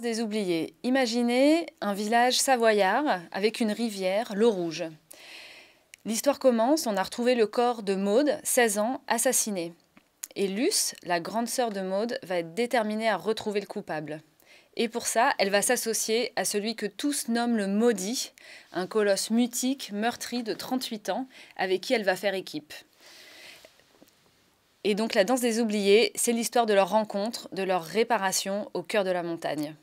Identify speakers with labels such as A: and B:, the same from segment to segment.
A: des oubliés. Imaginez un village savoyard avec une rivière, l'eau rouge. L'histoire commence, on a retrouvé le corps de Maude, 16 ans, assassinée. Et Luce, la grande sœur de Maude, va être déterminée à retrouver le coupable. Et pour ça, elle va s'associer à celui que tous nomment le maudit, un colosse mutique, meurtri de 38 ans, avec qui elle va faire équipe. Et donc la danse des oubliés, c'est l'histoire de leur rencontre, de leur réparation au cœur de la montagne.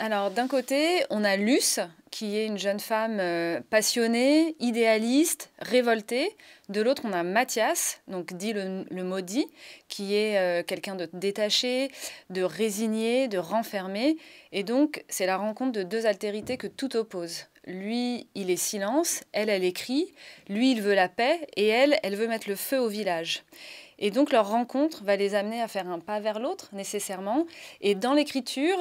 A: Alors d'un côté, on a Luce, qui est une jeune femme euh, passionnée, idéaliste, révoltée. De l'autre, on a Mathias, donc dit le, maudit, qui est euh, quelqu'un de détaché, de résigné, de renfermé. Et donc, c'est la rencontre de deux altérités que tout oppose. Lui, il est silence, elle, elle écrit, lui, il veut la paix, et elle, elle veut mettre le feu au village. Et donc leur rencontre va les amener à faire un pas vers l'autre, nécessairement. Et dans l'écriture,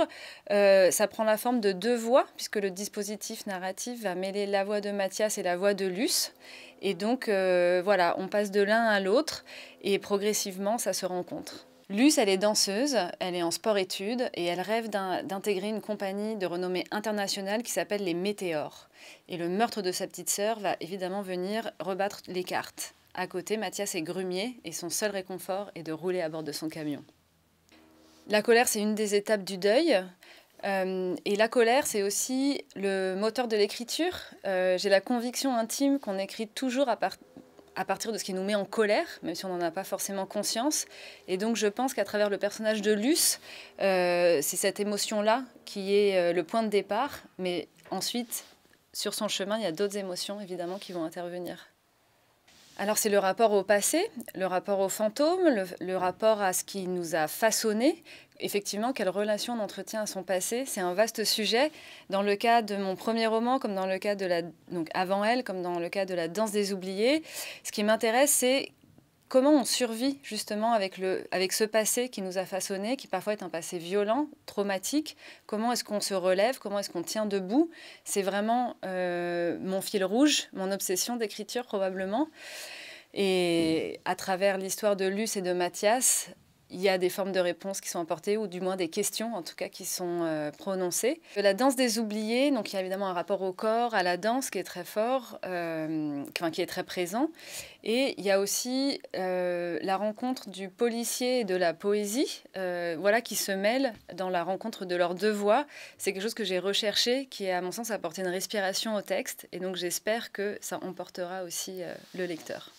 A: euh, ça prend la forme de deux voix, puisque le dispositif narratif va mêler la voix de Mathias et la voix de Luce. Et donc euh, voilà, on passe de l'un à l'autre, et progressivement, ça se rencontre. Luce, elle est danseuse, elle est en sport-études et elle rêve d'intégrer une compagnie de renommée internationale qui s'appelle les Météores. Et le meurtre de sa petite sœur va évidemment venir rebattre les cartes. À côté, Mathias est grumier et son seul réconfort est de rouler à bord de son camion. La colère, c'est une des étapes du deuil. Euh, et la colère, c'est aussi le moteur de l'écriture. Euh, j'ai la conviction intime qu'on écrit toujours à, partir de ce qui nous met en colère, même si on n'en a pas forcément conscience. Et donc je pense qu'à travers le personnage de Luce, euh, c'est cette émotion-là qui est le point de départ. Mais ensuite, sur son chemin, il y a d'autres émotions, évidemment, qui vont intervenir. Alors c'est le rapport au passé, le rapport aux fantômes, le, rapport à ce qui nous a façonné. Effectivement, quelle relation d'entretien entretient à son passé C'est un vaste sujet. Dans le cas de mon premier roman, comme dans le cas de la donc avant elle, comme dans le cas de la danse des oubliés, ce qui m'intéresse c'est comment on survit justement avec, le, avec ce passé qui nous a façonné, qui parfois est un passé violent, traumatique. Comment est-ce qu'on se relève Comment est-ce qu'on tient debout C'est vraiment euh, mon fil rouge, mon obsession d'écriture probablement. Et à travers l'histoire de Luce et de Mathias, il y a des formes de réponses qui sont apportées, ou du moins des questions, en tout cas, qui sont euh, prononcées. Euh, la danse des oubliés, donc il y a évidemment un rapport au corps, à la danse qui est très fort, euh, qui, est très présent. Et il y a aussi la rencontre du policier et de la poésie, voilà, qui se mêlent dans la rencontre de leurs deux voix. C'est quelque chose que j'ai recherché, qui, est à mon sens, apporté une respiration au texte. Et donc, j'espère que ça emportera aussi le lecteur.